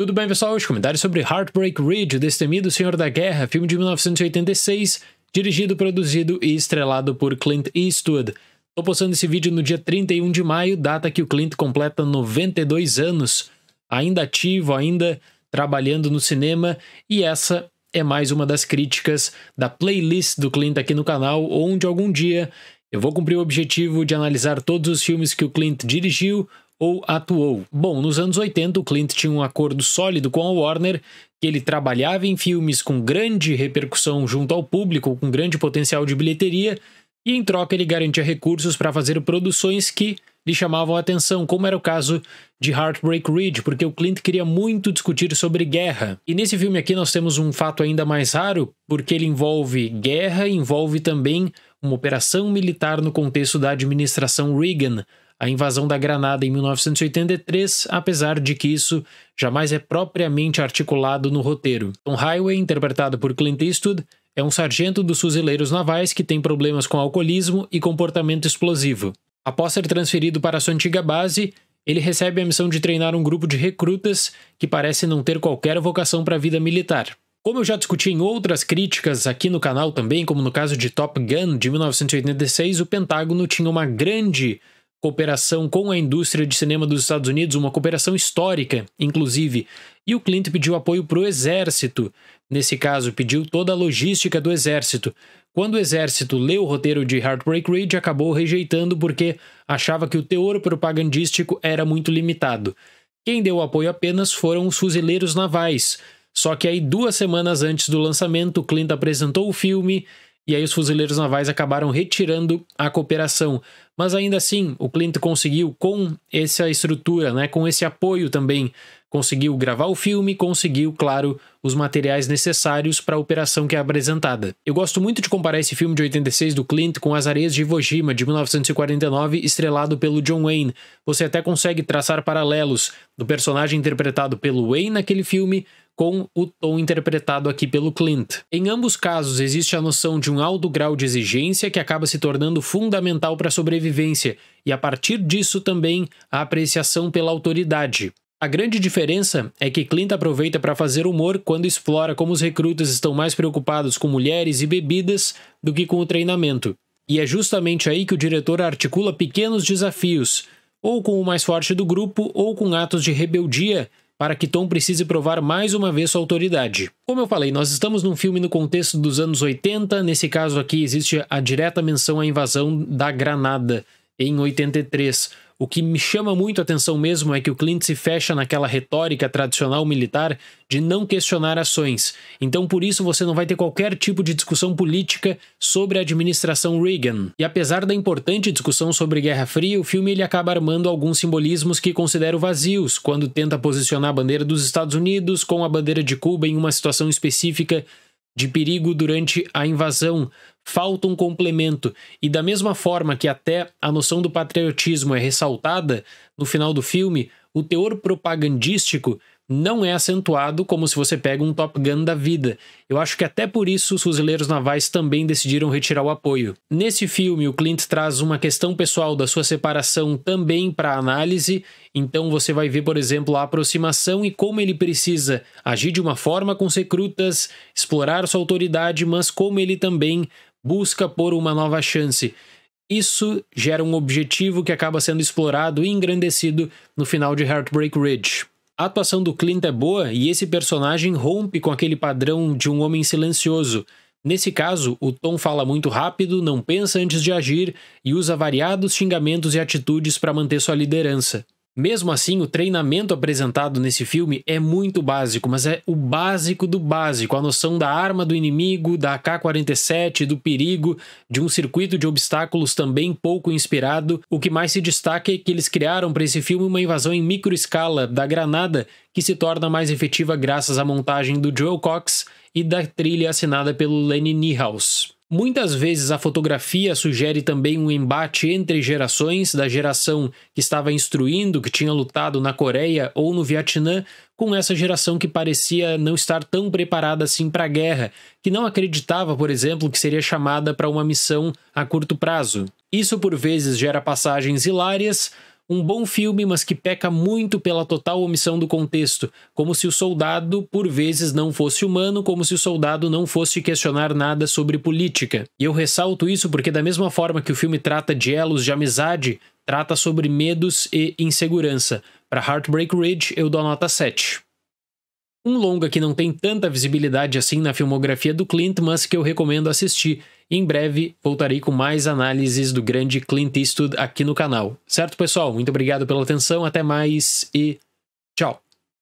Tudo bem, pessoal? Os comentários sobre Heartbreak Ridge, o Destemido Senhor da Guerra, filme de 1986, dirigido, produzido e estrelado por Clint Eastwood. Estou postando esse vídeo no dia 31 de maio, data que o Clint completa 92 anos, ainda ativo, ainda trabalhando no cinema, e essa é mais uma das críticas da playlist do Clint aqui no canal, onde algum dia eu vou cumprir o objetivo de analisar todos os filmes que o Clint dirigiu ou atuou? Bom, nos anos 80, o Clint tinha um acordo sólido com a Warner, que ele trabalhava em filmes com grande repercussão junto ao público, com grande potencial de bilheteria, e em troca ele garantia recursos para fazer produções que lhe chamavam a atenção, como era o caso de Heartbreak Ridge, porque o Clint queria muito discutir sobre guerra. E nesse filme aqui nós temos um fato ainda mais raro, porque ele envolve guerra, envolve também uma operação militar no contexto da administração Reagan, a invasão da Granada em 1983, apesar de que isso jamais é propriamente articulado no roteiro. Tom Highway, interpretado por Clint Eastwood, é um sargento dos fuzileiros navais que tem problemas com alcoolismo e comportamento explosivo. Após ser transferido para sua antiga base, ele recebe a missão de treinar um grupo de recrutas que parece não ter qualquer vocação para a vida militar. Como eu já discuti em outras críticas aqui no canal também, como no caso de Top Gun de 1986, o Pentágono tinha uma grande cooperação com a indústria de cinema dos Estados Unidos, uma cooperação histórica, inclusive. E o Clint pediu apoio para o exército. Nesse caso, pediu toda a logística do exército. Quando o exército leu o roteiro de Heartbreak Ridge, acabou rejeitando porque achava que o teor propagandístico era muito limitado. Quem deu apoio apenas foram os fuzileiros navais. Só que aí, duas semanas antes do lançamento, Clint apresentou o filme e aí os fuzileiros navais acabaram retirando a cooperação. Mas ainda assim, o Clint conseguiu, com essa estrutura, né, com esse apoio também, conseguiu gravar o filme, conseguiu, claro, os materiais necessários para a operação que é apresentada. Eu gosto muito de comparar esse filme de 86 do Clint com As Areias de Iwo Jima, de 1949, estrelado pelo John Wayne. Você até consegue traçar paralelos do personagem interpretado pelo Wayne naquele filme com o tom interpretado aqui pelo Clint. Em ambos casos, existe a noção de um alto grau de exigência que acaba se tornando fundamental para a sobrevivência, e a partir disso também a apreciação pela autoridade. A grande diferença é que Clint aproveita para fazer humor quando explora como os recrutas estão mais preocupados com mulheres e bebidas do que com o treinamento. E é justamente aí que o diretor articula pequenos desafios, ou com o mais forte do grupo, ou com atos de rebeldia, para que Tom precise provar mais uma vez sua autoridade. Como eu falei, nós estamos num filme no contexto dos anos 80, nesse caso aqui existe a direta menção à invasão da Granada, em 83. O que me chama muito a atenção mesmo é que o Clint se fecha naquela retórica tradicional militar de não questionar ações. Então, por isso, você não vai ter qualquer tipo de discussão política sobre a administração Reagan. E apesar da importante discussão sobre Guerra Fria, o filme ele acaba armando alguns simbolismos que considero vazios, quando tenta posicionar a bandeira dos Estados Unidos com a bandeira de Cuba em uma situação específica de perigo durante a invasão, falta um complemento. E da mesma forma que até a noção do patriotismo é ressaltada no final do filme, o teor propagandístico não é acentuado como se você pega um Top Gun da vida. Eu acho que até por isso os fuzileiros navais também decidiram retirar o apoio. Nesse filme, o Clint traz uma questão pessoal da sua separação também para análise, então você vai ver, por exemplo, a aproximação e como ele precisa agir de uma forma com os recrutas, explorar sua autoridade, mas como ele também busca por uma nova chance. Isso gera um objetivo que acaba sendo explorado e engrandecido no final de Heartbreak Ridge. A atuação do Clint é boa e esse personagem rompe com aquele padrão de um homem silencioso. Nesse caso, o Tom fala muito rápido, não pensa antes de agir e usa variados xingamentos e atitudes para manter sua liderança. Mesmo assim, o treinamento apresentado nesse filme é muito básico, mas é o básico do básico, a noção da arma do inimigo, da AK-47, do perigo, de um circuito de obstáculos também pouco inspirado. O que mais se destaca é que eles criaram para esse filme uma invasão em microescala da granada, que se torna mais efetiva graças à montagem do Joel Cox e da trilha assinada pelo Lenny Niehaus. Muitas vezes a fotografia sugere também um embate entre gerações da geração que estava instruindo, que tinha lutado na Coreia ou no Vietnã, com essa geração que parecia não estar tão preparada assim para a guerra, que não acreditava, por exemplo, que seria chamada para uma missão a curto prazo. Isso por vezes gera passagens hilárias, um bom filme, mas que peca muito pela total omissão do contexto, como se o soldado, por vezes, não fosse humano, como se o soldado não fosse questionar nada sobre política. E eu ressalto isso porque, da mesma forma que o filme trata de elos de amizade, trata sobre medos e insegurança. Para Heartbreak Ridge, eu dou nota 7. Um longa que não tem tanta visibilidade assim na filmografia do Clint, mas que eu recomendo assistir. Em breve voltarei com mais análises do grande Clint Eastwood aqui no canal. Certo, pessoal? Muito obrigado pela atenção, até mais e